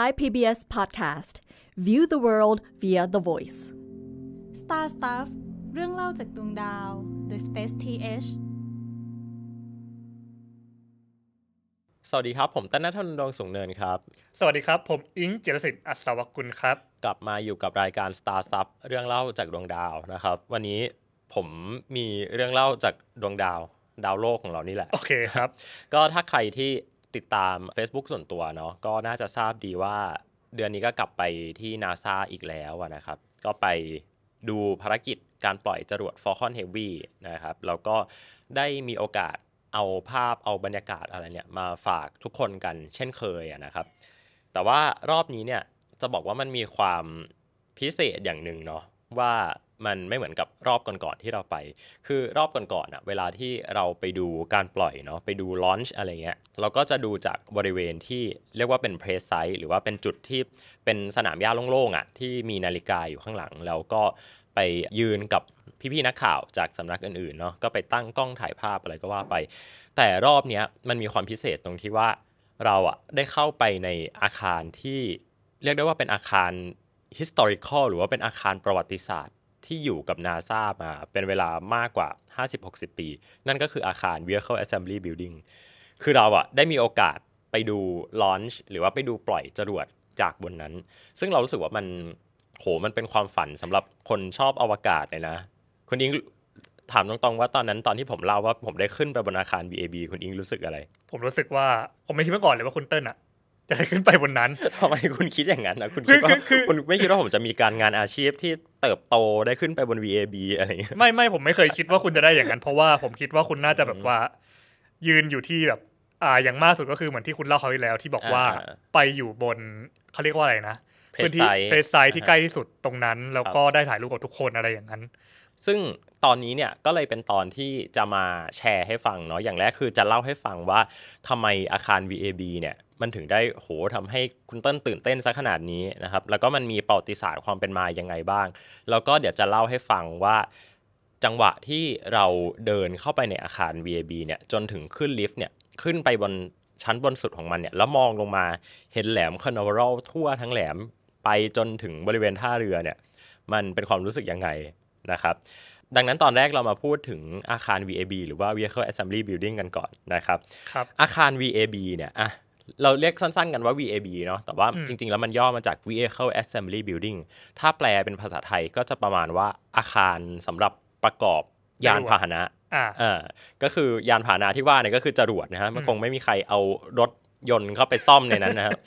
Thai PBS Podcast View the world via the voice Star Stuff เรื่องเล่าจากดวงดาว The Space TH สวัสดีครับ ผมตั้นนัทนดวงสูงเนินครับ สวัสดีครับ ผมอิงเจรสิทธิ์ อัศวกุลครับ กลับมาอยู่กับรายการ Star Stuff เรื่องเล่าจากดวงดาวนะครับ วันนี้ผมมีเรื่องเล่าจากดวงดาว ดาวโลกของเรานี่แหละ โอเคครับ ก็ถ้าใครที่ติดตาม Facebook ส่วนตัวเนาะก็น่าจะทราบดีว่าเดือนนี้ก็กลับไปที่นาซาอีกแล้วนะครับ ก็ไปดูภารกิจการปล่อยจรวด Falcon Heavy นะครับแล้วก็ได้มีโอกาสเอาภาพเอาบรรยากาศอะไรเนี่ยมาฝากทุกคนกันเช่นเคยนะครับ แต่ว่ารอบนี้เนี่ยจะบอกว่ามันมีความพิเศษอย่างหนึ่งเนาะว่ามันไม่เหมือนกับรอบก่อนๆที่เราไป คือรอบก่อนๆอ่ะเวลาที่เราไปดูการปล่อยเนาะ ไปดูลอนช์อะไรเงี้ย เราก็จะดูจากบริเวณที่เรียกว่าเป็นเพรสไซต์หรือว่าเป็นจุดที่เป็นสนามหญ้าโล่งๆอ่ะที่มีนาฬิกาอยู่ข้างหลัง แล้วก็ไปยืนกับพี่ๆนักข่าวจากสำนักอื่นๆเนาะ ก็ไปตั้งกล้องถ่ายภาพอะไรก็ว่าไป แต่รอบเนี้ยมันมีความพิเศษตรงที่ว่าเราอ่ะได้เข้าไปในอาคารที่เรียกได้ว่าเป็นอาคาร historical หรือว่าเป็นอาคารประวัติศาสตร์ที่อยู่กับนาซามา เป็นเวลามากกว่า 50-60 ปี นั่นก็คืออาคาร Vehicle Assembly Building คือเราอะได้มีโอกาสไปดูลอนช์หรือว่าไปดูปล่อยจรวดจากบนนั้น ซึ่งเรารู้สึกว่ามันโหมันเป็นความฝันสำหรับคนชอบอวกาศเลยนะ คุณอิงถามตรงๆว่าตอนนั้นตอนที่ผมเล่าว่าผมได้ขึ้นไปบนอาคาร BAB คุณอิงรู้สึกอะไร ผมรู้สึกว่าผมไม่คิดมาก่อนเลยว่าคุณเติ้ลอะจะขึ้นไปบนนั้น ทำไมคุณคิดอย่างนั้นนะคุณคิดว่าคุณไม่คิดว่าผมจะมีการงานอาชีพที่เติบโต ได้ขึ้นไปบน VAB อะไรเงี้ยไม่ไม่ผมไม่เคยคิดว่าคุณจะได้อย่างนั้นเพราะว่าผมคิดว่าคุณน่าจะแบบว่า ยืนอยู่ที่แบบ อ่าอย่างมากสุดก็คือเหมือนที่คุณเล่าเขาที่แล้ว ที่บอกว่า ไปอยู่บน เขาเรียกว่าอะไรนะพื้นที่เพลสไซที่ใกล้ที่สุดตรงนั้นแล้วก็ได้ถ่ายรูปกับทุกคนอะไรอย่างนั้น ซึ่งตอนนี้เนี่ยก็เลยเป็นตอนที่จะมาแชร์ให้ฟังเนาะ อย่างแรกคือจะเล่าให้ฟังว่าทำไมอาคาร VAB เนี่ยมันถึงได้โหทำให้คุณเต้นตื่นเต้นซะขนาดนี้นะครับ แล้วก็มันมีประวัติศาสตร์ความเป็นมายังไงบ้าง แล้วก็เดี๋ยวจะเล่าให้ฟังว่าจังหวะที่เราเดินเข้าไปในอาคาร VAB เนี่ยจนถึงขึ้นลิฟต์เนี่ยขึ้นไปบนชั้นบนสุดของมันเนี่ยแล้วมองลงมาเห็นแหลมคอนเวอรลทั่วทั้งแหลมไปจนถึงบริเวณท่าเรือเนี่ยมันเป็นความรู้สึกยังไงนะครับดังนั้นตอนแรกเรามาพูดถึงอาคาร VAB หรือว่า Vehicle Assembly Building กันก่อนนะครับครับ อาคาร VAB เนี่ยอ่ะเราเรียกสั้นๆ กันว่า VAB เนาะแต่ว่าจริงๆ แล้วมันย่อมาจาก Vehicle Assembly Building ถ้าแปลเป็นภาษาไทยก็จะประมาณว่าอาคารสำหรับประกอบยานพาหนะอ่าก็คือยานพาหนะที่ว่าเนี่ยก็คือจรวดนะฮะมันคงไม่มีใครเอารถยนต์เข้าไปซ่อมในนั้นนะครับ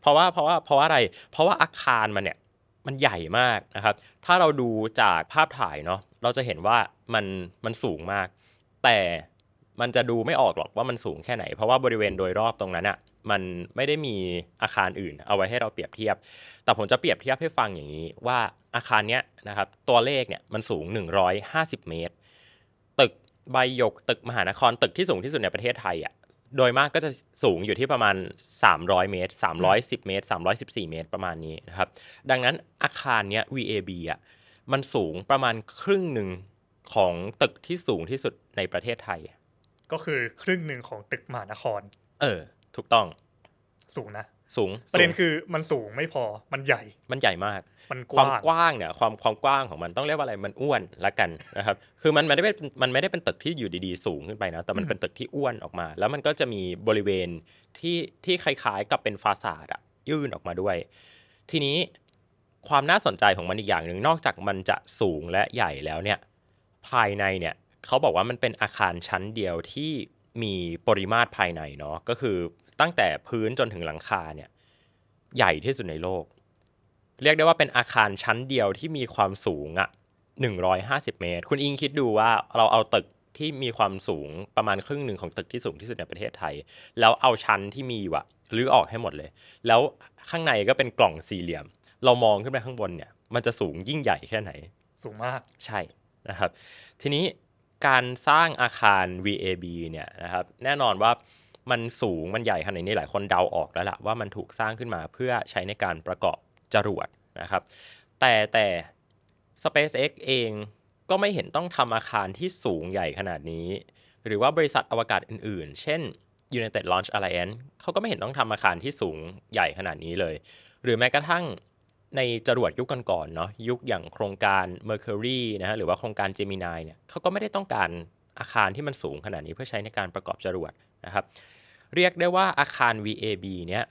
เพราะว่าเพราะว่าเพราะว่าอะไร เพราะว่าอาคารมันเนี่ยมันใหญ่มากนะครับ ถ้าเราดูจากภาพถ่ายเนาะ เราจะเห็นว่ามันมันสูงมาก แต่ มันจะดูไม่ออกหรอกว่ามันสูงแค่ไหน เพราะว่าบริเวณโดยรอบตรงนั้นอะ่ะ มันไม่ได้มีอาคารอื่นเอาไว้ให้เราเปรียบเทียบ แต่ผมจะเปรียบเทียบให้ฟังอย่างนี้ ว่าอาคารเนี้ยนะครับ ตัวเลขเนี่ยมันสูง 150 เมตร ตึกใบยกตึกมหานครตึกที่สูงที่สุดในประเทศไทยอะ่ะโดยมากก็จะสูงอยู่ที่ประมาณ 300 เมตร 310 เมตร 314 เมตร ประมาณนี้นะครับ ดังนั้นอาคารเนี้ย VAB อ่ะ มันสูงประมาณครึ่งหนึ่งของตึกที่สูงที่สุดในประเทศไทย ก็คือครึ่งหนึ่งของตึกมหานคร เออ ถูกต้อง สูงนะสูงประเด็นคือมันสูงไม่พอมันใหญ่มันใหญ่มาก มันความกว้างเนี่ยความความกว้างของมันต้องเรียกว่าอะไรมันอ้วนละกันนะครับคือมันไม่ได้เป็นมันไม่ได้เป็นตึกที่อยู่ดีๆสูงขึ้นไปนะแต่มันเป็นตึกที่อ้วนออกมา แล้วมันก็จะมีบริเวณที่ที่คล้ายๆ กับเป็นฟาซาดอะยื่นออกมาด้วย ทีนี้ความน่าสนใจของมันอีกอย่างหนึ่งนอกจากมันจะสูงและใหญ่แล้วเนี่ย ภายในเนี่ยเขาบอกว่ามันเป็นอาคารชั้นเดียวที่มีปริมาตรภายในเนาะก็คือตั้งแต่พื้นจนถึงหลังคาเนี่ยใหญ่ที่สุดในโลก เรียกได้ว่าเป็นอาคารชั้นเดียวที่มีความสูงอ่ะ150 เมตร คุณอิงคิดดูว่าเราเอาตึกที่มีความสูงประมาณครึ่งหนึ่งของตึกที่สูงที่สุดในประเทศไทยแล้วเอาชั้นที่มีอยู่อะรื้อออกให้หมดเลย แล้วข้างในก็เป็นกล่องสี่เหลี่ยม เรามองขึ้นไปข้างบนเนี่ย มันจะสูงยิ่งใหญ่แค่ไหน สูงมากใช่นะครับ ทีนี้การสร้างอาคาร VAB เนี่ยนะครับ แน่นอนว่ามันสูงมันใหญ่ขนาดนี้หลายคนเดาออกแล้วละว่ามันถูกสร้างขึ้นมาเพื่อใช้ในการประกอบจรวดนะครับแต่แต่ SpaceX เอง ก็ไม่เห็นต้องทำอาคารที่สูงใหญ่ขนาดนี้ หรือว่าบริษัทอวกาศอื่นๆ เช่น United Launch Alliance เขาก็ไม่เห็นต้องทำอาคารที่สูงใหญ่ขนาดนี้เลย หรือแม้กระทั่งในจรวดยุคก่อนๆเนาะยุคอย่างโครงการ Mercury นะฮะหรือว่าโครงการ Gemini เนี่ยเขาก็ไม่ได้ต้องการอาคารที่มันสูงขนาดนี้ เพื่อใช้ในการประกอบจรวดนะครับเรียกได้ว่าอาคาร VAB เนี่ย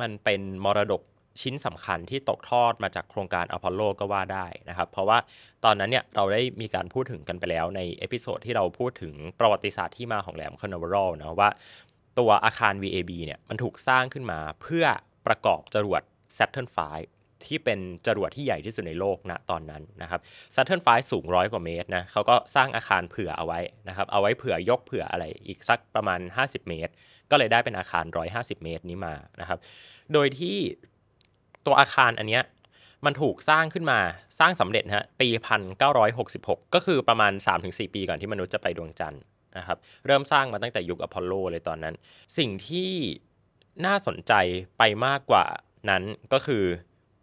มันเป็นมรดกชิ้นสำคัญที่ตกทอดมาจากโครงการอพอลโลก็ว่าได้นะครับเพราะว่าตอนนั้นเนี่ยเราได้มีการพูดถึงกันไปแล้วในเอพิโซดที่เราพูดถึงประวัติศาสตร์ที่มาของแหลมคอนเวอรัลนะว่าตัวอาคาร VAB เนี่ยมันถูกสร้างขึ้นมาเพื่อประกอบจรวด Saturn V ที่เป็นจรวดที่ใหญ่ที่สุดในโลกณนะตอนนั้นนะครับ Saturn V สูงร้อยกว่าเมตรนะเขาก็สร้างอาคารเผื่อเอาไว้นะครับเอาไว้เผื่อยกเผื่ออะไรอีกสักประมาณ 50 เมตร ก็เลยได้เป็นอาคาร 150 เมตรนี้มานะครับ โดยที่ตัวอาคารอันเนี้ยมันถูกสร้างขึ้นมาสร้างสำเร็จฮะปี 1966 ก็คือประมาณ 3-4 ปีก่อนที่มนุษย์จะไปดวงจันทร์นะครับเริ่มสร้างมาตั้งแต่ยุคอพอลโลเลยตอนนั้น สิ่งที่น่าสนใจไปมากกว่านั้นก็คือ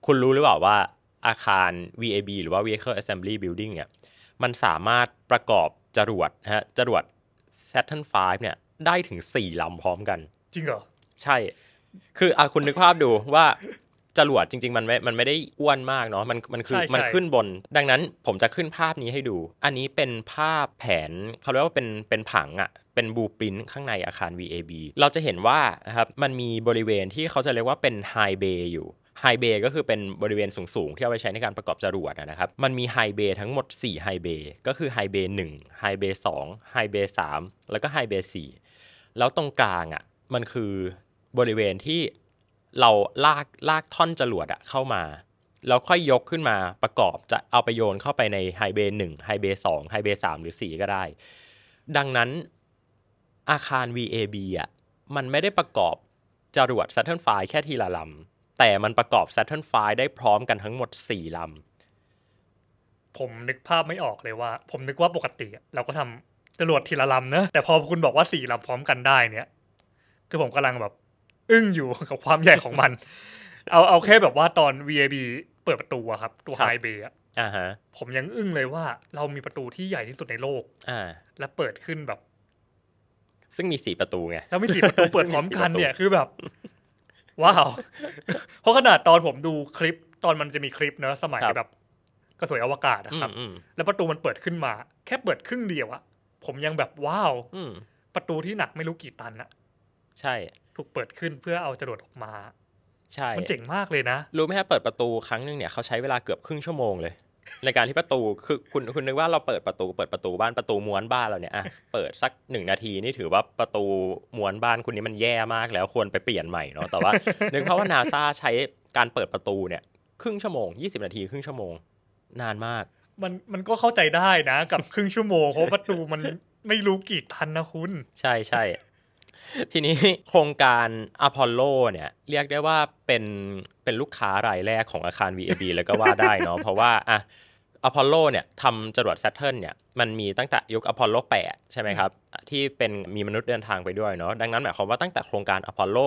คุณรู้หรือเปล่าว่าอาคาร VAB หรือว่า Vehicle Assembly Building เนี่ย มันสามารถประกอบจรวดฮะ จรวด Saturn V เนี่ยได้ถึง 4 ลำพร้อมกัน จริงเหรอ ใช่ คืออาคุณนึกภาพดูว่าจรวดจริง ๆ มันไม่ มันไม่ได้อ้วนมากเนาะ มัน มันคือ มันขึ้นบน ดังนั้นผมจะขึ้นภาพนี้ให้ดู อันนี้เป็นภาพแผนเขาเรียกว่าเป็น เป็นผังอะเป็นบูปรินข้างในอาคาร VAB เราจะเห็นว่านะครับ มันมีบริเวณที่เขาจะเรียกว่าเป็นไฮเบย์อยู่ไฮเบย์ก็คือเป็นบริเวณสูง ๆ ที่เอาไปใช้ในการประกอบจรวดนะครับ มันมีไฮเบย์ทั้งหมด4ไฮเบย์ก็คือไฮเบย์หนึ่งไฮเบย์สองไฮเบย์สามแล้วก็ไฮเบย์สี่แล้วตรงกลางอะ่ะ มันคือบริเวณที่เราลากลากท่อนจรวดอะเข้ามา แล้วค่อยยกขึ้นมาประกอบจะเอาไปโยนเข้าไปในไฮเบย์หนึ่งไฮเบย์สองไฮเบย์สามหรือสี่ก็ได้ ดังนั้นอาคาร VAB อะ่ะ มันไม่ได้ประกอบจรวด Saturn V แค่ทีละลำแต่มันประกอบ Saturn V ได้พร้อมกันทั้งหมด 4 ลำ ผมนึกภาพไม่ออกเลยว่า ผมนึกว่าปกติ เราก็ทำจรวดทีละลำเนะแต่พอคุณบอกว่า 4 ลำพร้อมกันได้ เนี่ย คือผมกำลังแบบ อึ้งอยู่กับความใหญ่ของมัน เอาเอาแค่แบบว่าตอน VAB เปิดประตูอะครับ ตัวไฮเบย์อะ่ะผมยังอึ้งเลยว่า เรามีประตูที่ใหญ่ที่สุดในโลก อ่า และเปิดขึ้นแบบ ซึ่งมีสี่ประตูไงแล้วมีสี่ประตูเปิดพร้อมกันเนี่ยคือแบบว้าว เพราะขนาดตอนผมดูคลิปตอนมันจะมีคลิปเนอะสมัยแบบกระสวยอวกาศนะครับ แล้วประตูมันเปิดขึ้นมา แค่เปิดครึ่งเดียวอะผมยังแบบว้าวประตูที่หนักไม่รู้กี่ตันอะใช่ถูกเปิดขึ้นเพื่อเอาจรวดออกมาใช่มันเจ๋งมากเลยนะ รู้ไหมฮะเปิดประตูครั้งหนึ่งเนี่ยเขาใช้เวลาเกือบครึ่งชั่วโมงเลยในการที่ประตูคือคุณคุณนึกว่าเราเปิดประตูเปิดประตูบ้านประตูม้วนบ้านเราเนี่ยอ่ะเปิดสักหนึ่งนาที นี่ถือว่าประตูม้วนบ้านคุณนี้มันแย่มากแล้วควรไปเปลี่ยนใหม่เนาะแต่ว่านึกเพราะว่านาซาใช้การเปิดประตูเนี่ย ครึ่งชั่วโมง 20 นาที ครึ่งชั่วโมงนานมากมันมันก็เข้าใจได้นะ กับครึ่งชั่วโมงเพราะประตูมันไม่รู้กี่พันนะคุณใช่ใช่ทีนี้โครงการอพอลโลเนี่ยเรียกได้ว่าเป็นเป็นลูกค้ารายแรกของอาคาร VAB แล้วก็ว่าได้เนาะเพราะว่าอะอพอลโลเนี่ยทำจรวดเซตเทิลเนี่ยมันมีตั้งแต่ยุคอพอลโล8ใช่ไหมครับ ที่เป็นมีมนุษย์เดินทางไปด้วยเนาะดังนั้นหมายความว่าตั้งแต่โครงการอพอลโล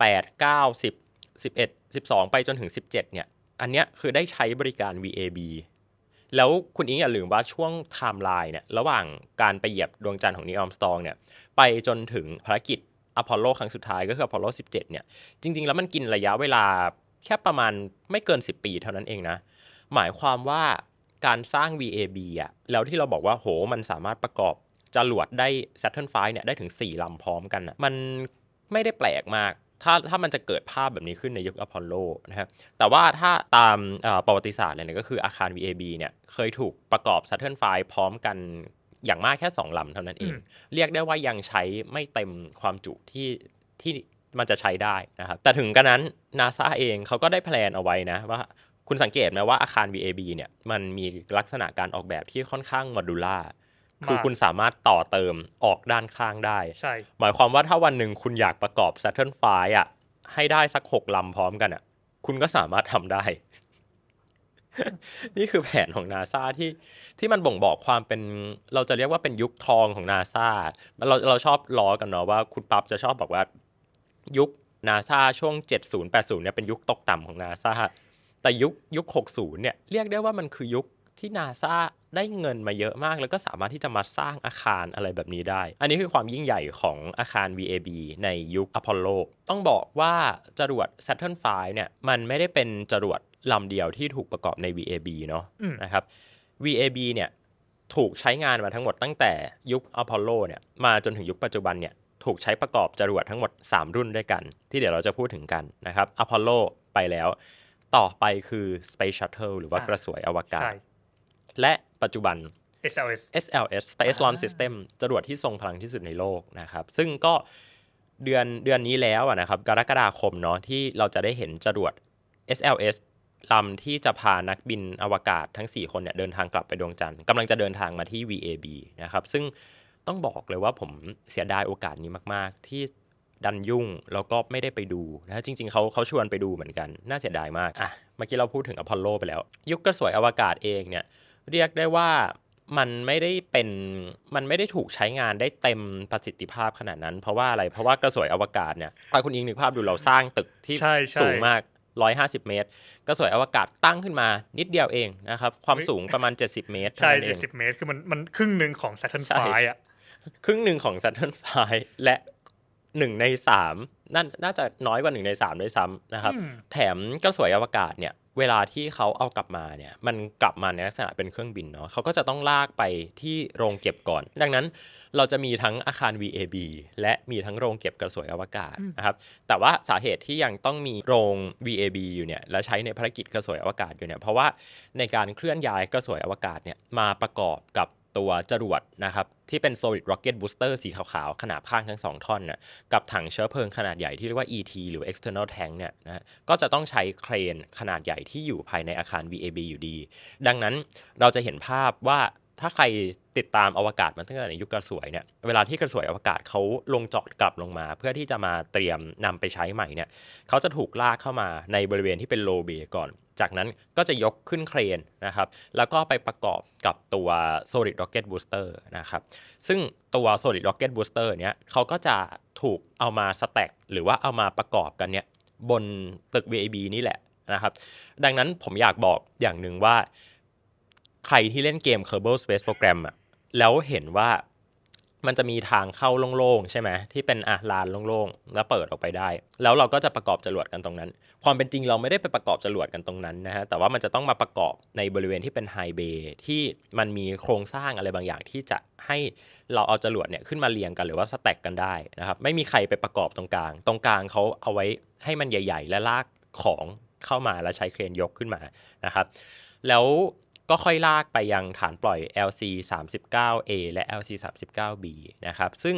8 9 10 11 12 ไปจนถึง 17 เนี่ย อันเนี้ยคือได้ใช้บริการ VAB แล้วคุณอิงอย่าลืมว่าช่วงไทม์ไลน์เนี่ยระหว่างการไปเหยียบดวงจันทร์ของนีออมสตองเนี่ยไปจนถึงภารกิจอพอลโลครั้งสุดท้ายก็คืออพอลโล17เนี่ยจริงๆแล้วมันกินระยะเวลาแค่ประมาณไม่เกิน 10 ปีเท่านั้นเองนะ หมายความว่าการสร้าง VAB อะแล้วที่เราบอกว่าโหมันสามารถประกอบจรวดได้ Saturn V เนี่ยได้ถึง 4 ลำพร้อมกันอะมันไม่ได้แปลกมากถ้าถ้ามันจะเกิดภาพแบบนี้ขึ้นในยุคอพอลโลนะครับแต่ว่าถ้าตามประวัติศาสตร์เลยเนี่ยก็คืออาคาร VAB เนี่ยเคยถูกประกอบ Saturn V พร้อมกันอย่างมากแค่สองลำเท่านั้นเอง เรียกได้ว่ายังใช้ไม่เต็มความจุที่ที่มันจะใช้ได้นะครับแต่ถึงกระนั้นนาซาเองเขาก็ได้แพลนเอาไว้นะว่า คุณสังเกตไหมว่าอาคาร VAB เนี่ยมันมีลักษณะการออกแบบที่ค่อนข้างโมดูล่าคือคุณสามารถต่อเติมออกด้านข้างได้ใช่หมายความว่าถ้าวันหนึ่งคุณอยากประกอบ Saturn 5อ่ะให้ได้สัก 6 ลำพร้อมกันอ่ะคุณก็สามารถทำได้นี่คือแผนของนาซาที่ที่มันบ่งบอกความเป็นเราจะเรียกว่าเป็นยุคทองของนาซาเราเราชอบล้อกันเนาะว่าคุณปั๊บจะชอบบอกว่ายุคนาซาช่วง 70 80เนี่ยเป็นยุคตกต่ำของนาซาแต่ยุคยุค 60เนี่ยเรียกได้ว่ามันคือยุคที่นาซาได้เงินมาเยอะมาก แล้วก็สามารถที่จะมาสร้างอาคารอะไรแบบนี้ได้ อันนี้คือความยิ่งใหญ่ของอาคาร VAB ในยุคอพอลโล ต้องบอกว่าจรวด Saturn V เนี่ยมันไม่ได้เป็นจรวดลำเดียวที่ถูกประกอบใน VAB เนาะนะครับ VAB เนี่ยถูกใช้งานมาทั้งหมดตั้งแต่ยุคอพอลโลเนี่ยมาจนถึงยุคปัจจุบันเนี่ยถูกใช้ประกอบจรวดทั้งหมด 3 รุ่นด้วยกัน ที่เดี๋ยวเราจะพูดถึงกันนะครับอพอลโลไปแล้วต่อไปคือ Space Shuttle หรือว่ากระสวยอวกาศและปัจจุบัน SLS SLS Space Launch System จรวดที่ทรงพลังที่สุดในโลกนะครับ ซึ่งก็เดือนเดือนนี้แล้วนะครับกรกฎาคมเนาะที่เราจะได้เห็นจรวด SLS ลำที่จะพานักบินอวกาศทั้ง 4 คนเนี่ยเดินทางกลับไปดวงจันทร์กำลังจะเดินทางมาที่ VAB นะครับ ซึ่งต้องบอกเลยว่าผมเสียดายโอกาสนี้มาก ๆ ที่ดันยุ่งแล้วก็ไม่ได้ไปดูนะจริง ๆเขาเขาชวนไปดูเหมือนกัน น่าเสียดายมากอ่ะเมื่อกี้เราพูดถึงอพอลโลไปแล้ว ยุคกระสวยอวกาศเองเนี่ย เรียกได้ว่ามันไม่ได้เป็นมันไม่ได้ถูกใช้งานได้เต็มประสิทธิภาพขนาดนั้น เพราะว่าอะไรเพราะว่ากระสวยอวกาศเนี่ยถ้าคุณอิงนึกภาพดูเราสร้างตึกที่สูงมาก150 เมตร ก็สวยอวกาศตั้งขึ้นมานิดเดียวเองนะครับ ความสูงประมาณ 70 เมตร ใช่เจ็ดิบเมตร คือมันมันครึ่งหนึ่งของ Saturn V อ่ะครึ่งหนึ่งของ Saturn V และหนึ่งในสามน่าจะน้อยกว่าหนึ่งในสามด้วยซ้ำนะครับ แถมกระสวยอวกาศเนี่ยเวลาที่เขาเอากลับมาเนี่ยมันกลับมาในลักษณะเป็นเครื่องบินเนาะเขาก็จะต้องลากไปที่โรงเก็บก่อน ดังนั้นเราจะมีทั้งอาคาร VAB และมีทั้งโรงเก็บกระสวยอวกาศนะครับ แต่ว่าสาเหตุที่ยังต้องมีโรง VAB อยู่เนี่ยและใช้ในภารกิจกระสวยอวกาศอยู่เนี่ยเพราะว่าในการเคลื่อนย้ายกระสวยอวกาศเนี่ยมาประกอบกับตัวจรวดนะครับที่เป็น solid rocket booster สีขาวๆ ขนาดข้างทั้ง2 ท่อนน่ะกับถังเชื้อเพลิงขนาดใหญ่ที่เรียกว่า ET หรือ external tank เนี่ยนะก็จะต้องใช้เครนขนาดใหญ่ที่อยู่ภายในอาคาร VAB อยู่ดี ดังนั้นเราจะเห็นภาพว่าถ้าใครติดตามอวกาศมาตั้งแต่ในยุคกระสวยเนี่ยเวลาที่กระสวยอวกาศเขาลงจอดกลับลงมา เพื่อที่จะมาเตรียมนำไปใช้ใหม่เนี่ยเขาจะถูกลากเข้ามาในบริเวณที่เป็นโลเบก่อน จากนั้นก็จะยกขึ้นเครนนะครับแล้วก็ไปประกอบกับตัว solid rocket booster นะครับซึ่งตัว solid rocket booster เนี่ยเขาก็จะถูกเอามาสแต็กหรือว่าเอามาประกอบกันเนี่ยบนตึก VAB นี่แหละนะครับดังนั้นผมอยากบอกอย่างหนึ่งว่าใครที่เล่นเกม Kerbal Space Program อะแล้วเห็นว่ามันจะมีทางเข้าโล่งๆ ใช่ไหมที่เป็นอ่ะลานโล่งๆแล้วเปิดออกไปได้ แล้วเราก็จะประกอบจรวดกันตรงนั้น ความเป็นจริงเราไม่ได้ไปประกอบจรวดกันตรงนั้นนะฮะแต่ว่ามันจะต้องมาประกอบในบริเวณที่เป็นไฮเบย์ที่มันมีโครงสร้างอะไรบางอย่างที่จะให้เราเอาจรวดเนี่ยขึ้นมาเรียงกันหรือว่าสแต็กกันได้นะครับไม่มีใครไปประกอบตรงกลางตรงกลางเขาเอาไว้ให้มันใหญ่ ๆ และลากของเข้ามาแล้วใช้เครนยกขึ้นมานะครับแล้วก็ค่อยลากไปยังฐานปล่อย LC 3 9 A และ LC 3 9 B นะครับ ซึ่ง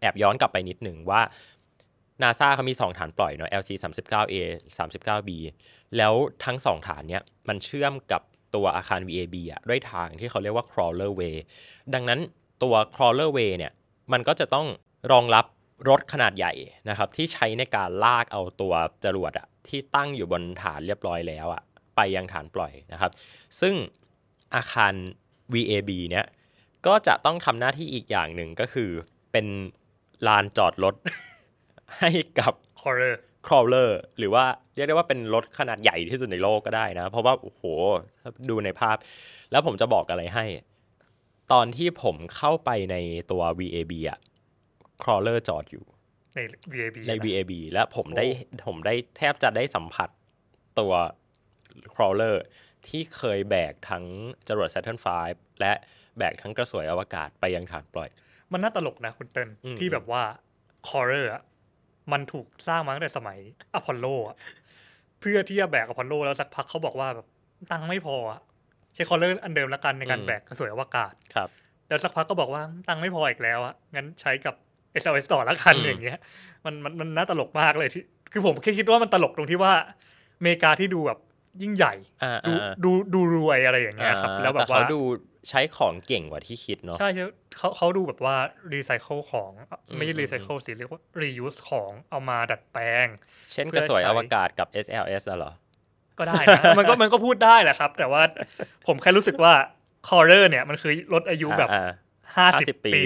แอบย้อนกลับไปนิดหนึ่งว่า NASA เขามี 2 ฐานปล่อยเนาะ LC 3 9 A 3 9 B แล้วทั้ง 2 ฐานเนี้ยมันเชื่อมกับตัวอาคาร VAB อะด้วยทางที่เขาเรียกว่า crawler way ดังนั้นตัว crawler way เนี่ยมันก็จะต้องรองรับรถขนาดใหญ่นะครับที่ใช้ในการลากเอาตัวจรวดอะที่ตั้งอยู่บนฐานเรียบร้อยแล้วอะไปยังฐานปล่อยนะครับ ซึ่งอาคาร VAB เนี่ยก็จะต้องทำหน้าที่อีกอย่างหนึ่งก็คือเป็นลานจอดรถ ให้กับคอร์เรอร์ครอลเลอร์หรือว่าเรียกได้ว่าเป็นรถขนาดใหญ่ที่สุดในโลกก็ได้นะ เพราะว่าโอ้โหดูในภาพ แล้วผมจะบอกอะไรให้ ตอนที่ผมเข้าไปในตัว VAB อะครอเลอร์จอดอยู่ ใน VAB ใน VAB และผมได้ผมได้แทบจะได้สัมผัสตัวครอลเลอร์ที่เคยแบกทั้งจรวด Saturn V และแบกทั้งกระสวยอวกาศไปยังฐานปล่อย มันน่าตลกนะคุณเติ้ลที่แบบว่าคอร์เรอร์มันถูกสร้างมาตั้งแต่สมัยอพอลโลเพื่อที่จะแบกอพอลโลแล้วสักพักเขาบอกว่าแบบตังไม่พอใช้คอร์เรอร์อันเดิมละกันในการแบกกระสวยอวกาศครับแล้วสักพักก็บอกว่าตังไม่พออีกแล้วอะงั้นใช้กับ s อ s ต่อละกันอย่างเงี้ยมันมันมันน่าตลกมากเลยที่ คือผมแค่คิดว่ามันตลกตรงที่ว่าอเมริกาที่ดูแบบยิ่งใหญ่ดูดูรวยอะไรอย่างเงี้ยครับแล้วแบบว่าเขาดูใช้ของเก่งกว่าที่คิดเนาะใช่เขาเขาดูแบบว่ารีไซเคิลของไม่ใช่รีไซเคิลสิ เรียกว่ารียูสของเอามาดัดแปลง เช่นกระสวยอวกาศกับ SLS อะเหรอ ก็ได้นะมันก็มันก็พูดได้แหละครับ แต่ว่าผมแค่รู้สึกว่าคอร์เรอร์เนี่ยมันคือรถอายุแบบห้าสิบปี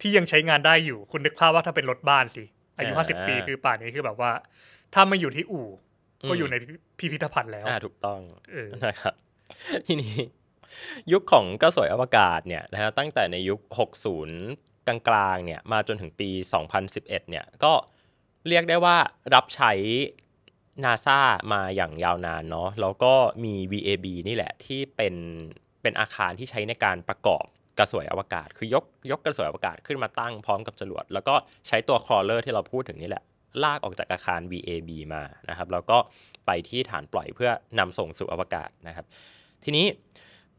ที่ยังใช้งานได้อยู่ คุณนึกภาพว่าถ้าเป็นรถบ้านสิอายุห้าสิบปีคือป่านนี้คือแบบว่า ถ้ามาอยู่ที่อู่ก็อยู่ในพิพิธภัณฑ์แล้วถูกต้องนะครับทีนี้ ยุคของกระสวยอวกาศเนี่ยนะฮะตั้งแต่ในยุค 60 กลาง ๆ เนี่ย มาจนถึงปี 2011 เนี่ย ก็เรียกได้ว่ารับใช้นาซามาอย่างยาวนานเนาะแล้วก็มี VAB นี่แหละที่เป็นเป็นอาคารที่ใช้ในการประกอบกระสวยอวกาศ คือยกยกกระสวยอวกาศขึ้นมาตั้งพร้อมกับจรวด แล้วก็ใช้ตัวคลอเลอร์ที่เราพูดถึงนี่แหละลากออกจากอาคาร VAB มานะครับ แล้วก็ไปที่ฐานปล่อยเพื่อนำส่งสู่อวกาศนะครับ ทีนี้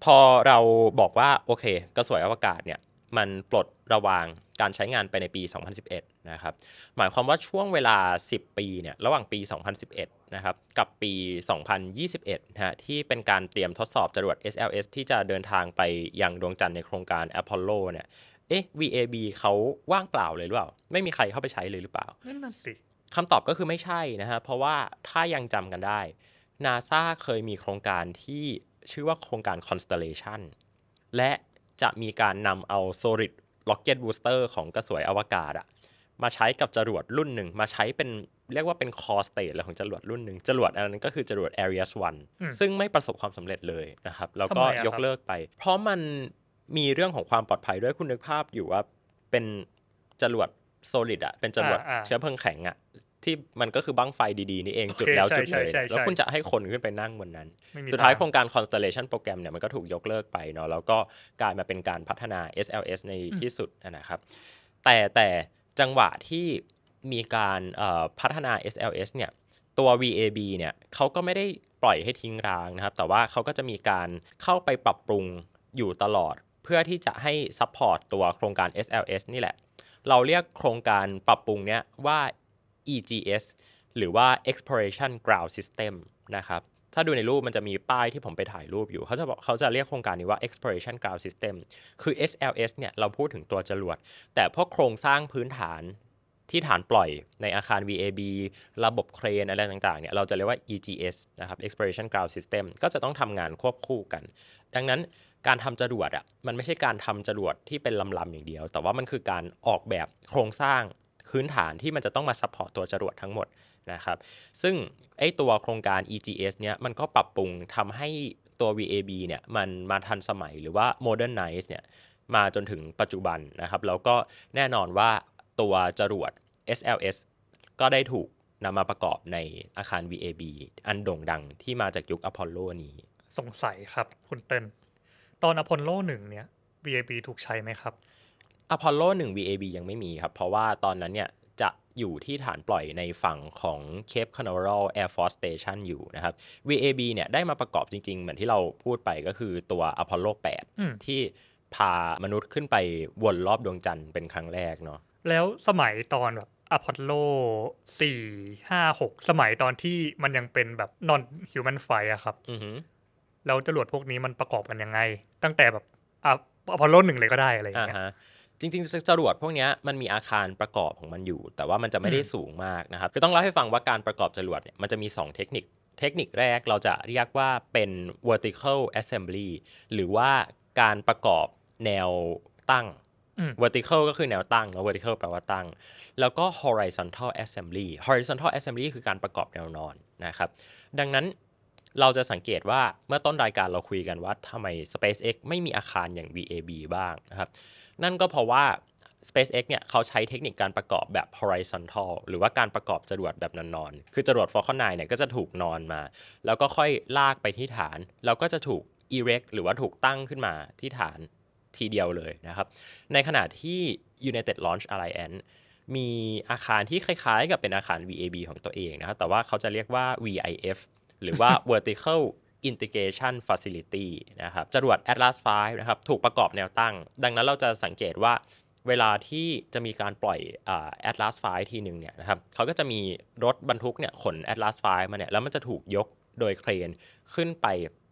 พอเราบอกว่าโอเค กระสวยอวกาศเนี่ย มันปลดระวางการใช้งานไปในปี 2011 นะครับ หมายความว่าช่วงเวลา 10 ปีเนี่ย ระหว่างปี 2011 นะครับ กับปี 2021นะฮะ ที่เป็นการเตรียมทดสอบจรวด SLS ที่จะเดินทางไปยังดวงจันทร์ในโครงการ Apollo เนี่ยเอ๊ะ VAB เขาว่างเปล่าเลยหรือเปล่า ไม่มีใครเข้าไปใช้เลยหรือเปล่านั่นน่ะสิคำตอบก็คือไม่ใช่นะฮะเพราะว่าถ้ายังจำกันได้ NASA เคยมีโครงการที่ชื่อว่าโครงการ Constellation และจะมีการนำเอา Solid Rocket Booster ของกระสวยอวกาศอะมาใช้กับจรวดรุ่นหนึ่ง มาใช้เป็น เรียกว่าเป็น core s t a t e ของจรวดรุ่นหนึ่งจรวดอันนั้นก็คือจรวด Arius 1ซึ่งไม่ประสบความสำเร็จเลยนะครับแล้วก็ยกเลิกไป เพราะมันมีเรื่องของความปลอดภัยด้วยคุณนึกภาพอยู่ว่าเป็นจรวดโซลิดอะเป็นจรวดเชื้อเพลิงแข็งอะที่มันก็คือบั้งไฟดี ๆ นี่เองจุดแล้วจุดเลย แล้วคุณจะให้คนขึ้นไปนั่งบนนั้น สุดท้ายโครงการ constellation โปรแกรมเนี่ยมันก็ถูกยกเลิกไปเนาะแล้วก็กลายมาเป็นการพัฒนา SLS ในที่สุดนะครับ แต่แต่จังหวะที่มีการพัฒนา SLS เนี่ยตัว VAB เนี่ยเขาก็ไม่ได้ปล่อยให้ทิ้งร้างนะครับ แต่ว่าเขาก็จะมีการเข้าไปปรับปรุงอยู่ตลอดเพื่อที่จะให้ซัพพอร์ตตัวโครงการ SLS นี่แหละ เราเรียกโครงการปรับปรุงเนี้ยว่า EGS หรือว่า Exploration Ground System นะครับ ถ้าดูในรูปมันจะมีป้ายที่ผมไปถ่ายรูปอยู่ เขาจะเขาจะเรียกโครงการนี้ว่า Exploration Ground System คือ SLS เนี่ยเราพูดถึงตัวจรวด แต่พวกโครงสร้างพื้นฐานที่ฐานปล่อยในอาคาร VAB ระบบเครน อะไรต่างๆ เนี่ย เราจะเรียกว่า EGS นะครับ Exploration Ground System ก็จะต้องทำงานควบคู่กัน ดังนั้นการทำจรวดอ่ะมันไม่ใช่การทำจรวดที่เป็นลำๆอย่างเดียว แต่ว่ามันคือการออกแบบโครงสร้างพื้นฐานที่มันจะต้องมาซัพพอร์ตตัวจรวดทั้งหมดนะครับ ซึ่ง ไอตัวโครงการ EGS เนี่ยมันก็ปรับปรุงทำให้ตัว VAB เนี่ยมันมาทันสมัยหรือว่า modernize เนี่ยมาจนถึงปัจจุบันนะครับ แล้วก็แน่นอนว่าตัวจรวด SLS ก็ได้ถูกนำมาประกอบในอาคาร VAB อันโด่งดังที่มาจากยุคอพอลโลนี้ สงสัยครับคุณเต้นตอนอพอลโลหนึ่งเนี่ย VAB ถูกใช้ไหมครับอพอลโลหนึ่ง VAB ยังไม่มีครับ เพราะว่าตอนนั้นเนี่ยจะอยู่ที่ฐานปล่อยในฝั่งของคปคอนเวอร์ร a ลแอร์ฟอร์สสเตชันอยู่นะครับ VAB เนี่ยได้มาประกอบจริงๆ เหมือนที่เราพูดไปก็คือตัวอพอลโล8ที่พามนุษย์ขึ้นไปวนรอบดวงจันทร์เป็นครั้งแรกเนาะแล้วสมัยตอนแบบอพอลโล4 5 6 สมัยตอนที่มันยังเป็นแบบนอนฮิวแมนไฟอะครับแล้วจรวดพวกนี้มันประกอบกันยังไงตั้งแต่แบบอพอลโลหนึ่งเลยก็ได้อะไรอย่างเงี้ยจริง ๆ จรวดพวกนี้มันมีอาคารประกอบของมันอยู่ แต่ว่ามันจะไม่ได้สูงมากนะครับคือต้องเล่าให้ฟังว่าการประกอบจรวดเนี่ยมันจะมี2เทคนิคเทคนิคแรกเราจะเรียกว่าเป็น vertical assembly หรือว่าการประกอบแนวตั้ง vertical ก็คือแนวตั้งนะ vertical แปลว่าตั้ง แล้วก็ horizontal assembly horizontal assembly คือการประกอบแนวนอนนะครับดังนั้นเราจะสังเกตว่าเมื่อต้นรายการเราคุยกันว่าทำไม SpaceX ไม่มีอาคารอย่าง VAB บ้างนะครับนั่นก็เพราะว่า SpaceX เนี่ย เขาใช้เทคนิคการประกอบแบบ horizontal หรือว่าการประกอบจรวดแบบนอนๆ คือจรวด Falcon 9เนี่ยก็จะถูกนอนมา แล้วก็ค่อยลากไปที่ฐาน แล้วก็จะถูก erect หรือว่าถูกตั้งขึ้นมาที่ฐานทีเดียวเลยนะครับ ในขณะที่ United Launch Alliance มีอาคารที่คล้ายๆ กับเป็นอาคาร VAB ของตัวเองนะครับแต่ว่าเขาจะเรียกว่า VIF หรือว่า vertical integration facility นะครับ จรวด Atlas V นะครับ ถูกประกอบแนวตั้ง ดังนั้นเราจะสังเกตว่าเวลาที่จะมีการปล่อยแอตลาสไฟทีหนึ่งเนี่ยนะครับเขาก็จะมีรถบรรทุกเนี่ยขนแอตลาสไฟมาเนี่ย แล้วมันจะถูกยกโดยเครนขึ้นไป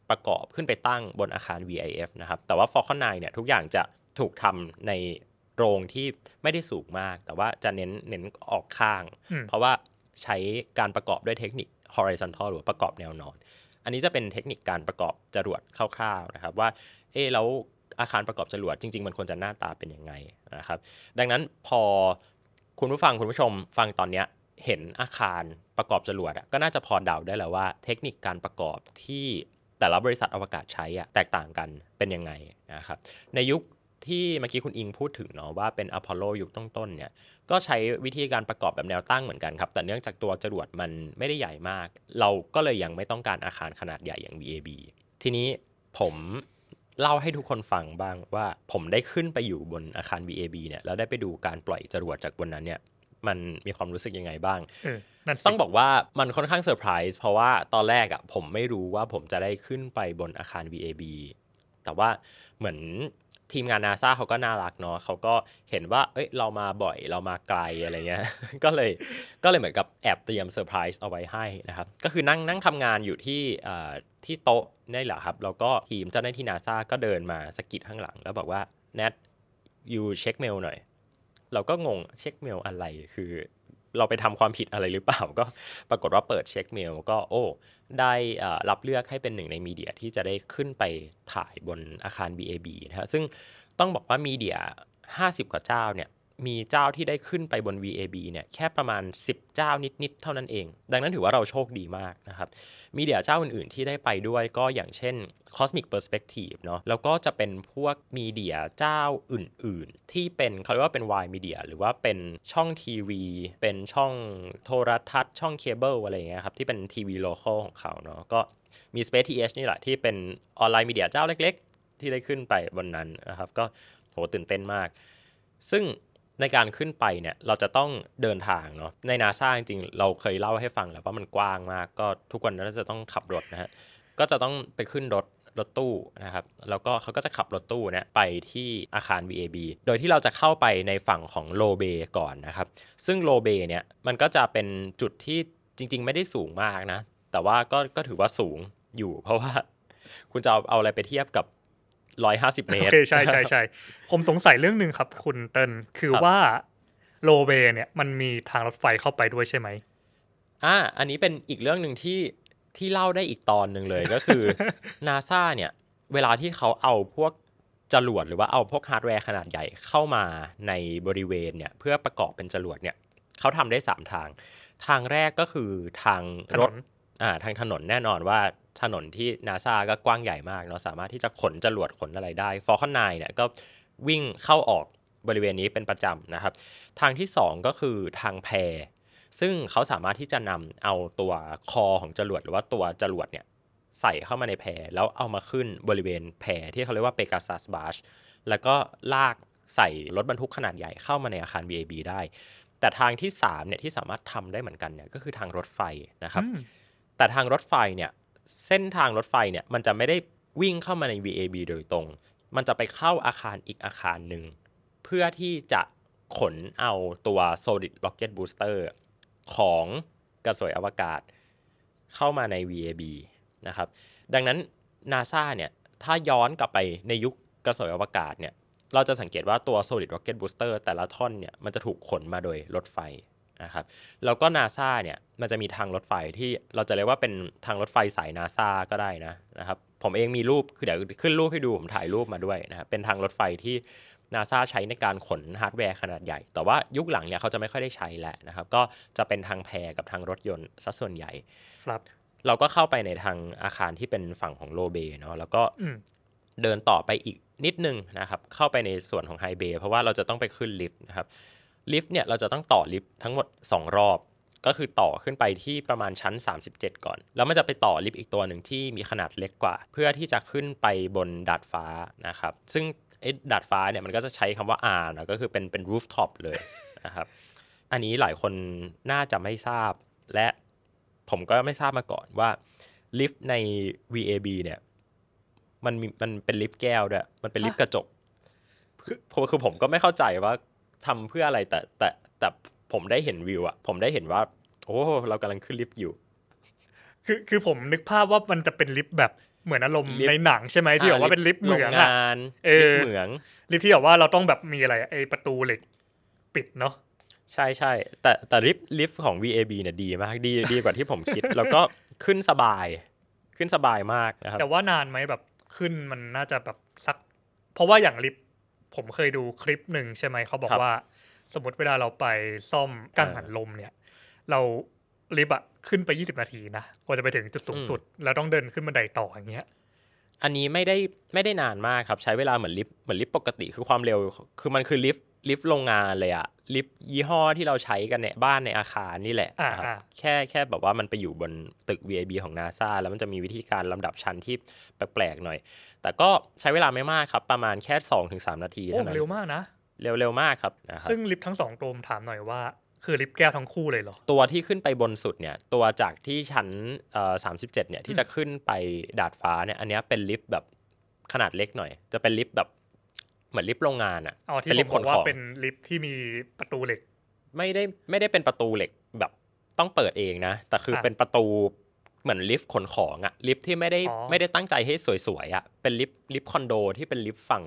ประกอบขึ้นไปตั้งบนอาคาร VIF นะครับ แต่ว่า Falcon 9เนี่ยทุกอย่างจะถูกทำในโรงที่ไม่ได้สูงมาก แต่ว่าจะเน้นเน้นออกข้าง เพราะว่าใช้การประกอบด้วยเทคนิค horizontal หรือประกอบแนวนอน อันนี้จะเป็นเทคนิคการประกอบจรวดคร่าวๆนะครับว่า เออแล้วอาคารประกอบจรวดจริง ๆ มันควรจะหน้าตาเป็นยังไงนะครับ ดังนั้นพอคุณผู้ฟังคุณผู้ชม ฟังตอนเนี้ยเห็นอาคารประกอบจรวดก็น่าจะพอเดาได้แล้วว่า เทคนิคการประกอบที่แต่ละบริษัทอวกาศใช้แตกต่างกันเป็นยังไงนะครับในยุคที่เมื่อกี้คุณอิงพูดถึงเนาะว่าเป็นอพอลโลยุคต้นๆเนี่ยก็ใช้วิธีการประกอบแบบแนวตั้งเหมือนกันครับ แต่เนื่องจากตัวจรวดมันไม่ได้ใหญ่มาก เราก็เลยยังไม่ต้องการอาคารขนาดใหญ่อย่าง VAB ทีนี้ผมเล่าให้ทุกคนฟังบ้างว่าผมได้ขึ้นไปอยู่บนอาคาร VAB เนี่ยแล้วได้ไปดูการปล่อยจรวดจากบนนั้นเนี่ยมันมีความรู้สึกยังไงบ้างต้องบอกว่ามันค่อนข้างเซอร์ไพรส์เพราะว่าตอนแรกอะ่ะผมไม่รู้ว่าผมจะได้ขึ้นไปบนอาคาร VAB แต่ว่าเหมือนทีมงานนาซาเขาก็น่ารักเนาะเขาก็เห็นว่า เอ้ยเรามาบ่อยเรามาไกลอะไรเงี้ย ก็เลยก็เลยเหมือนกับแอบเตรียมเซอร์ไพรส์เอาไว้ให้นะครับ ก็คือนั่งนั่งทำงานอยู่ที่ที่โต๊ะนี่แหละครับ แล้วก็ทีมเจ้าหน้าที่นาซาก็เดินมาสกิดข้างหลัง แล้วบอกว่า แนทยูเช็คเมลหน่อย เราก็งงเช็คเมลอะไรคือเราไปทำความผิดอะไรหรือเปล่า ก็ปรากฏว่าเปิดเช็คเมลก็โอ้ได้รับเลือกให้เป็นหนึ่งในมีเดียที่จะได้ขึ้นไปถ่ายบนอาคาร BAB นะฮะซึ่งต้องบอกว่ามีเดีย 50 กว่าเจ้าเนี่ยมีเจ้าที่ได้ขึ้นไปบน VAB เนี่ยแค่ประมาณ 10 เจ้านิด ๆ เท่านั้นเอง ดังนั้นถือว่าเราโชคดีมากนะครับ มีเดียเจ้าอื่น ๆ ที่ได้ไปด้วยก็อย่างเช่น Cosmic Perspective เนาะแล้วก็จะเป็นพวกมีเดียเจ้าอื่น ๆ ที่เป็นเขาเรียกว่าเป็น Y Media หรือว่าเป็นช่องทีวี เป็นช่องโทรทัศน์ช่องเคเบิลอะไรเงี้ยครับ ที่เป็นทีวีโลเคอลของเขาเนาะก็มี Space TH นี่แหละที่เป็นออนไลน์มีเดียเจ้าเล็ก ๆ ที่ได้ขึ้นไปบนนั้นนะครับก็โหตื่นเต้นมาก ซึ่งในการขึ้นไปเนี่ยเราจะต้องเดินทางเนาะในนาซาจริงๆเราเคยเล่าให้ฟังแล้วว่ามันกว้างมากก็ทุกวันนั้นจะต้องขับรถนะฮะก็จะต้องไปขึ้นรถรถตู้นะครับแล้วก็เขาก็จะขับรถตู้เนี่ยไปที่อาคาร VAB โดยที่เราจะเข้าไปในฝั่งของโลเบก่อนนะครับ ซึ่งโลเบเนี่ยมันก็จะเป็นจุดที่จริง ๆ ไม่ได้สูงมากนะ แต่ว่าก็ก็ถือว่าสูงอยู่ เพราะว่าคุณจะเอาเอาอะไรไปเทียบกับร้อยห้าสิบเมตรโอเคใช่ใช่ใช่ ผมสงสัยเรื่องหนึ่งครับคุณเติ้ลคือว่าโลเวเนี่ยมันมีทางรถไฟเข้าไปด้วยใช่ไหมอ่าอันนี้เป็นอีกเรื่องหนึ่งที่ที่เล่าได้อีกตอนหนึ่งเลยก็คือนาซาเนี่ยเวลาที่เขาเอาพวกจรวดหรือว่าเอาพวกฮาร์ดแวร์ขนาดใหญ่เข้ามาในบริเวณเนี่ย เพื่อประกอบเป็นจรวดเนี่ยเขาทำได้ 3 ทาง ทางแรกก็คือทางรถอ่า ทางถนนแน่นอนว่าถนนที่นาซาก็กว้างใหญ่มากเนาะสามารถที่จะขนจรวด ขนอะไรได้ f a คอนไนเนี่ยก็วิ่งเข้าออกบริเวณนี้เป็นประจำนะครับ ทางที่ 2 ก็คือทางแพซึ่งเขาสามารถที่จะนำเอาตัวคอของจรวด หรือว่าตัวจรวดเนี่ยใส่เข้ามาในแพแล้วเอามาขึ้นบริเวณแพที่เขาเรียกว่าเปกาซัสบาร์ชแล้วก็ลากใส่รถบรรทุกขนาดใหญ่เข้ามาในอาคาร VAB ได้ แต่ทางที่3เนี่ยที่สามารถทำได้เหมือนกันเนี่ยก็คือทางรถไฟนะครับ แต่ทางรถไฟเนี่ยเส้นทางรถไฟเนี่ยมันจะไม่ได้วิ่งเข้ามาใน VAB โดยตรง มันจะไปเข้าอาคารอีกอาคารหนึ่ง เพื่อที่จะขนเอาตัว Solid Rocket Booster ของกระสวยอวกาศเข้ามาใน VAB นะครับ ดังนั้น NASA เนี่ยถ้าย้อนกลับไปในยุคกระสวยอวกาศเนี่ยเราจะสังเกตว่าตัว Solid Rocket Booster แต่ละท่อนเนี่ยมันจะถูกขนมาโดยรถไฟนะครับแล้วก็นาซาเนี่ยมันจะมีทางรถไฟที่เราจะเรียกว่าเป็นทางรถไฟสายนาซาก็ได้นะนะครับ ผมเองมีรูปคือเดี๋ยวขึ้นรูปให้ดูผมถ่ายรูปมาด้วยนะครับเป็นทางรถไฟที่นาซาใช้ในการขนฮาร์ดแวร์ขนาดใหญ่ แต่ว่ายุคหลังเนี่ยเขาจะไม่ค่อยได้ใช้แล้วนะครับ ก็จะเป็นทางแพกับทางรถยนต์ซะส่วนใหญ่ครับ เราก็เข้าไปในทางอาคารที่เป็นฝั่งของโลเบเนาะแล้วก็เดินต่อไปอีกนิดนึงนะครับ เข้าไปในส่วนของไฮเบเพราะว่าเราจะต้องไปขึ้นลิฟต์นะครับลิฟต์เนี่ยเราจะต้องต่อลิฟต์ทั้งหมด 2 รอบก็คือต่อขึ้นไปที่ประมาณชั้น 37 ก่อน แล้วมันจะไปต่อลิฟต์อีกตัวหนึ่งที่มีขนาดเล็กกว่า เพื่อที่จะขึ้นไปบนดาดฟ้านะครับ ซึ่งดาดฟ้าเนี่ยมันก็จะใช้คำว่าอาร์นะก็คือเป็นเป็นรูฟท็อปเลยนะครับ อันนี้หลายคนน่าจะไม่ทราบ และผมก็ไม่ทราบมาก่อนว่าลิฟต์ใน VAB เนี่ยมันมันเป็นลิฟต์แก้วด้วยมันเป็นลิฟต์กระจกคือผมก็ไม่เข้าใจว่าทำเพื่ออะไรแต่แต่แต่ผมได้เห็นวิวอะผมได้เห็นว่า โอ้เรากำลังขึ้นลิฟต์อยู่ คือคือผมนึกภาพว่ามันจะเป็นลิฟต์แบบเหมือนอารมณ์ในหนังใช่ไหมที่บอกว่าเป็นลิฟต์เหมืองอะฟต์เหมืองลิฟต์ที่บอกว่าเราต้องแบบมีอะไรไอประตูเหล็กปิดเนาะใช่ใช่แต่แต่ลิฟต์ลิฟต์ของ VAB เนี่ยดีมากดีดีกว่าที่ผมคิดแล้วก็ขึ้นสบาย ขึ้นสบายมากนะครับแต่ว่านานไหมแบบขึ้นมันน่าจะแบบสัก เพราะว่าอย่างลิฟตผมเคยดูคลิปหนึ่งใช่ไหมเขาบอกว่า สมมติเวลาเราไปซ่อมกังหันลมเนี่ยเราลิฟต์อะขึ้นไป 20 นาทีนะกว่าจะไปถึงจุดสูงสุดแล้วต้องเดินขึ้นบันไดต่ออย่างเงี้ยอันนี้ไม่ได้ไม่ได้นานมากครับใช้เวลาเหมือนลิฟต์เหมือนลิฟต์ปกติคือความเร็ว คือมันคือลิฟต์ลิฟต์โรงงานเลยอะลิฟต์ยี่ห้อที่เราใช้กันในบ้านในอาคารนี่แหละะะแค่แค่แบบว่ามันไปอยู่บนตึก VIB ของนาซาแล้วมันจะมีวิธีการลำดับชั้นที่แปลกๆหน่อยแต่ก็ใช้เวลาไม่มากครับ ประมาณแค่2สนาทีเท่านั้นเร็วมากนะ เร็วๆมากครับนะรบซึ่งลิฟทั้งสองกลมถามหน่อยว่า คือลิฟต์แก้วทั้งคู่เลยเหรอตัวที่ขึ้นไปบนสุดเนี่ยตัวจากที่ชั้นสามสิบเจ็ดเนี่ยที่จะขึ้นไปดาดฟ้าเนี่ยอันนี้เป็นลิฟต์แบบขนาดเล็กหน่อย จะเป็นลิฟต์แบบเหมือนลิฟต์โรงงานอะ่ะเป็นลิฟต์คนของว่าเป็นลิฟต์ที่มีประตูเหล็ก ไม่ได้ไม่ได้เป็นประตูเหล็กแบบต้องเปิดเองนะ แต่คือเป็นประตูเหมือนลิฟต์ขนของอะลิฟต์ที่ไม่ได้ไม่ได้ตั้งใจให้สวยๆอะเป็นลิฟต์ลิฟต์คอนโดที่เป็นลิฟต์ฝั่ง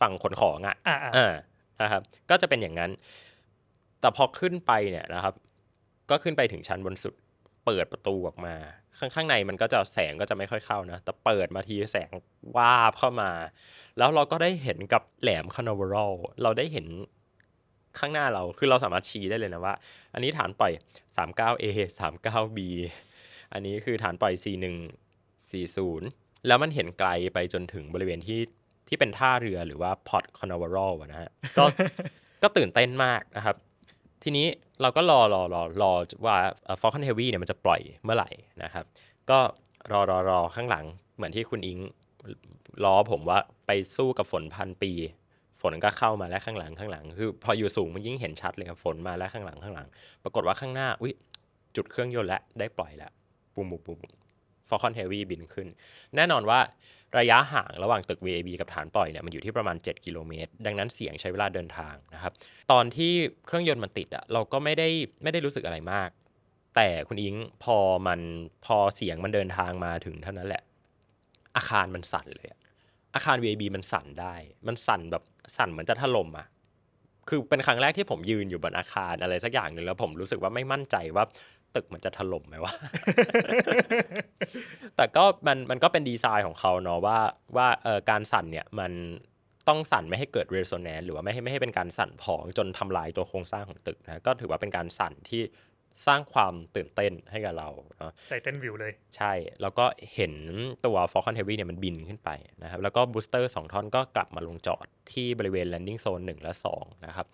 ฝั่งขนของอะอ่าอ่านะครับก็จะเป็นอย่างนั้น แต่พอขึ้นไปเนี่ยนะครับ ก็ขึ้นไปถึงชั้นบนสุดเปิดประตูออกมา ข้างข้างในมันก็จะแสงก็จะไม่ค่อยเข้านะแต่เปิดมาทีแสงว่าบเข้ามา แล้วเราก็ได้เห็นกับแหลมคานาเวอรัลเราได้เห็นข้างหน้าเรา คือเราสามารถชี้ได้เลยนะว่า อันนี้ฐานปล่อย 39A 39B อันนี้คือฐานปล่อย4140 แล้วมันเห็นไกลไปจนถึงบริเวณที่ที่เป็นท่าเรือหรือว่าพอร์ตคอนเวอร์ลนะฮะก็ก็ตื่นเต้นมากนะครับ ทีนี้เราก็รอรอรอรอว่าฟอลคอนเฮวี่เนี่ยมันจะปล่อยเมื่อไหร่นะครับ ก็รอรอรอข้างหลังเหมือนที่คุณอิงล้อผมว่าไปสู้กับฝนพันปี ฝนก็เข้ามาแล้วข้างหลังข้างหลัง คือพออยู่สูงมันยิ่งเห็นชัดเลยครับฝนมาแล้วข้างหลังข้างหลัง ปรากฏว่าข้างหน้าอุ้ยจุดเครื่องยนต์แล้วได้ปล่อยแล้วุ่มบุ่มุ่มฟอลคอนเฮวี่บินขึ้น แน่นอนว่าระยะห่างระหว่างตึก VAB กับฐานปล่อยเนี่ยมันอยู่ที่ประมาณ 7 กิโลเมตร ดังนั้นเสียงใช้เวลาเดินทางนะครับตอนที่เครื่องยนต์มันติดอะเราก็ไม่ได้ไม่ได้รู้สึกอะไรมาก แต่คุณอิงพอมันพอเสียงมันเดินทางมาถึงเท่านั้นแหละ อาคารมันสั่นเลยอาคาร VAB มันสั่นได้ มันสั่นแบบสั่นเหมือนจะถล่มอะคือเป็นครั้งแรกที่ผมยืนอยู่บนอาคารอะไรสักอย่างหนึ่งแล้วผมรู้สึกว่าไม่มั่นใจว่าตึกมันจะถล่มไหมวะ แต่ก็มันมันก็เป็นดีไซน์ของเขาเนาะว่าว่าเออการสั่นเนี่ยมันต้องสั่นไม่ให้เกิดเรโซแนนซ์หรือว่าไม่ให้ไม่ให้เป็นการสั่นผอง จนทำลายตัวโครงสร้างของตึกนะก็ถือว่าเป็นการสั่นที่สร้างความตื่นเต้นให้กับเราเนาะใจเต้นวิวเลย ใช่ แล้วก็เห็นตัว Falcon Heavy เนี่ยมันบินขึ้นไปนะครับแล้วก็บูสเตอร์ 2ท่อนก็กลับมาลงจอดที่บริเวณ landing zone 1และ2นะครับ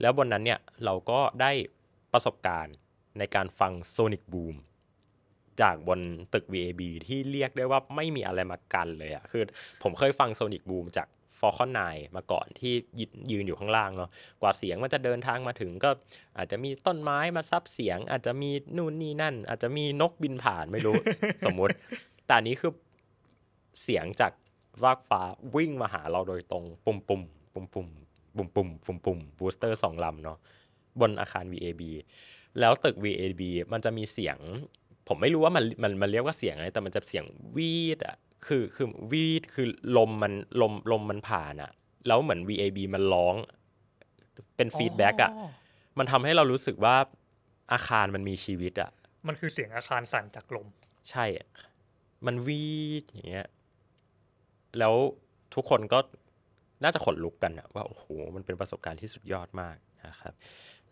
แล้วบนนั้นเนี่ยเราก็ได้ประสบการณ์ในการฟัง Sonic Boom จากบนตึก VAB ที่เรียกได้ว่าไม่มีอะไรมากันเลยอะคือ ผมเคยฟัง Sonic Boom จาก f a l c o n 9 มาก่อนที่ยืนอยู่ข้างล่างเนาะ กว่าเสียงมันจะเดินทางมาถึงก็อาจจะมีต้นไม้มาซับเสียง อาจจะมีนู่นนี่นั่น อาจจะมีนกบินผ่านไม่รู้ สมมติ แต่นี้คือเสียงจากรากฟ้าวิ่งมาหาเราโดยตรง ปุ่มปุ่มปุ่มปุ่มปุ่มปุ่มปุ่มปุ่มบูสเตอร์สองลำเนาะบนอาคาร VAB แล้วตึก VAB มันจะมีเสียง ผมไม่รู้ว่ามันมันมันเรียกว่าเสียงอะไรแต่มันจะเสียงวีดอ่ะคือคือวีดคือลมมันลมลมมันผ่านอ่ะแล้วเหมือน VAB มันร้อง เป็นฟีดแบ็กอ่ะ มันทำให้เรารู้สึกว่าอาคารมันมีชีวิตอ่ะมันคือเสียงอาคารสั่นจากลม ใช่ มันวีดอย่างเงี้ยแล้วทุกคนก็น่าจะขนลุกกันอะว่าโอ้โหมันเป็นประสบการณ์ที่สุดยอดมากนะครับ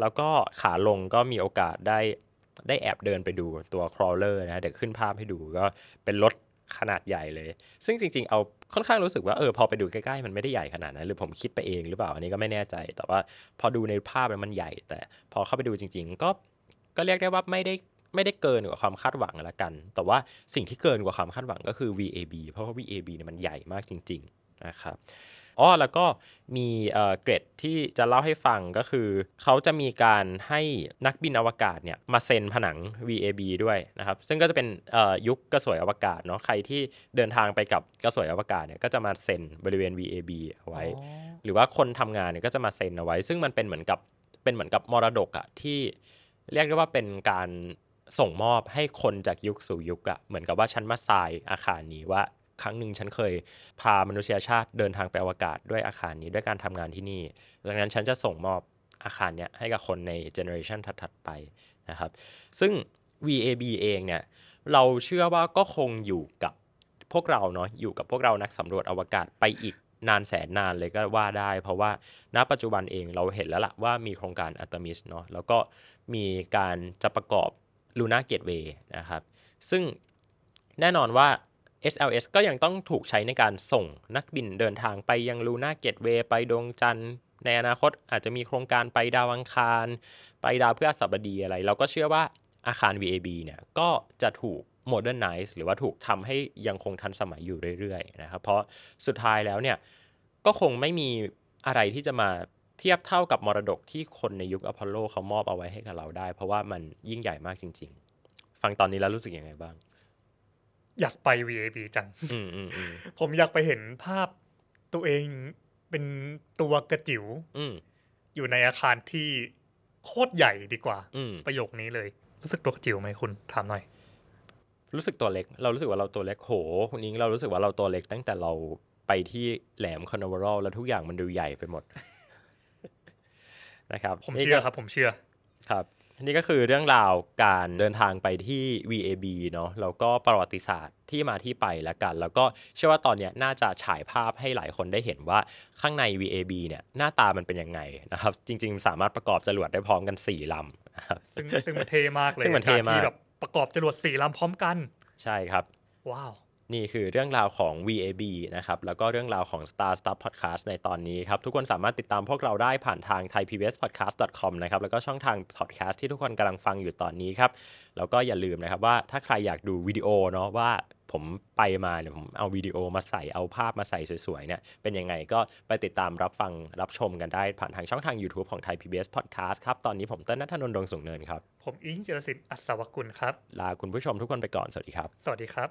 แล้วก็ขาลงก็มีโอกาสได้ได้แอบเดินไปดูตัวครอลเลอร์นะเดี๋ยวขึ้นภาพให้ดูก็เป็นรถขนาดใหญ่เลย ซึ่งจริงๆเอาค่อนข้างรู้สึกว่า เออพอไปดูใกล้ๆ มันไม่ได้ใหญ่ขนาดนั้นหรือผมคิดไปเองหรือเปล่า อันนี้ก็ไม่แน่ใจ แต่ว่าพอดูในภาพมันใหญ่ แต่พอเข้าไปดูจริงๆ ก็ก็เรียกได้ว่าไม่ได้ไม่ได้เกินกว่าความคาดหวังละกัน แต่ว่าสิ่งที่เกินกว่าความคาดหวังก็คือ VAB เพราะว่า VAB เนี่ยมันใหญ่มากจริงๆนะครับอ๋อแล้วก็มีเกร็ดที่จะเล่าให้ฟังก็คือเขาจะมีการให้นักบินอวกาศเนี่ยมาเซ็นผนัง VAB ด้วยนะครับซึ่งก็จะเป็นยุคกระสวยอวกาศเนาะใครที่เดินทางไปกับกระสวยอวกาศเนี่ยก็จะมาเซ็นบริเวณ VAB เอาไว้ หรือว่าคนทำงานเนี่ย ก็จะมาเซ็นเอาไว้ ซึ่งมันเป็นเหมือนกับเป็นเหมือนกับมรดกอะที่เรียกได้ว่าเป็นการส่งมอบให้คนจากยุคสู่ยุคอะเหมือนกับว่าฉันมาทรายอาคารนี้ว่าครั้งหนึ่งฉันเคยพามนุษยชาติเดินทางไปอวกาศด้วยอาคารนี้ด้วยการทำงานที่นี่ดังนั้นฉันจะส่งมอบอาคารเนี้ยให้กับคนในเจเนอเรชันถัด ๆ ไปนะครับซึ่ง VAB เองเนี่ย เราเชื่อว่าก็คงอยู่กับพวกเราเนาะอยู่กับพวกเรานักสำรวจอวกาศไปอีกนานแสนนานเลยก็ว่าได้ เพราะว่าณปัจจุบันเองเราเห็นแล้วละ่ะ ว่ามีโครงการอัตมิสเนาะแล้วก็มีการจะประกอบลูน่าเกตเวย์นะครับซึ่งแน่นอนว่า SLS ก็ยังต้องถูกใช้ในการส่งนักบินเดินทางไปยังลูน่าเกตเวย์ไปดวงจันทร์ ในอนาคตอาจจะมีโครงการไปดาวอังคาร ไปดาวเพื่อสับดีอะไรเราก็เชื่อว่าอาคาร VAB เนี่ยก็จะถูกโมเดิร์นไนซ์หรือว่าถูกทำให้ยังคงทันสมัยอยู่เรื่อยๆนะครับเพราะสุดท้ายแล้วเนี่ย ก็คงไม่มีอะไรที่จะมาเทียบเท่ากับมรดกที่คนในยุคอพอลโลเขามอบเอาไว้ให้กับเราได้ เพราะว่ามันยิ่งใหญ่มากจริง ๆ ฟังตอนนี้แล้วรู้สึกยังไงบ้างอยากไป VAB จัง ผมอยากไปเห็นภาพตัวเองเป็นตัวกระจิ๋วอยู่ในอาคารที่โคตรใหญ่ดีกว่าประโยคนี้เลย รู้สึกตัวกระจิ๋วไหมคุณ ถามหน่อย รู้สึกตัวเล็ก เรารู้สึกว่าเราตัวเล็กโหคุนี้เรารู้สึกว่าเราตัวเล็กตั้งแต่เราไปที่แหลมคอนเอวอร์ลแล้วทุกอย่างมันดูใหญ่ไปหมด นะครับผมเชื่อครับ ผมเชื่อ ครับนี่ก็คือเรื่องราวการเดินทางไปที่ VAB เนาะแล้วก็ประวัติศาสตร์ที่มาที่ไปและกัน แล้วก็เชื่อว่าตอนนี้น่าจะฉายภาพให้หลายคนได้เห็นว่าข้างใน VAB เนี่ยหน้าตามันเป็นยังไงนะครับจริงๆ สามารถประกอบจรวดได้พร้อมกัน 4 ลำนะครับซึ่งซึ่งมันเทมากเลยซึ่งมันเทมากที่แบบประกอบจรวดสี่ลำพร้อมกัน ใช่ครับว้าวนี่คือเรื่องราวของ VAB นะครับ แล้วก็เรื่องราวของ Star Stuff Podcast ในตอนนี้ครับ ทุกคนสามารถติดตามพวกเราได้ผ่านทาง thaipbspodcast.com นะครับ แล้วก็ช่องทาง podcast ที่ทุกคนกำลังฟังอยู่ตอนนี้ครับ แล้วก็อย่าลืมนะครับว่าถ้าใครอยากดูวิดีโอเนาะว่าผมไปมาเนี่ยผมเอาวิดีโอมาใส่ เอาภาพมาใส่สวยๆเนี่ยเป็นยังไงก็ไปติดตามรับฟังรับชมกันได้ผ่านทางช่องทาง YouTube ของไทย PBS Podcast ครับ ตอนนี้ผมเต้นนัทนนท์ดวงสุงเนินครับ ผมอิงเจรสินอัศวกุลครับ ลาคุณผู้ชมทุกคนไปก่อน สวัสดีครับ สวัสดีครับ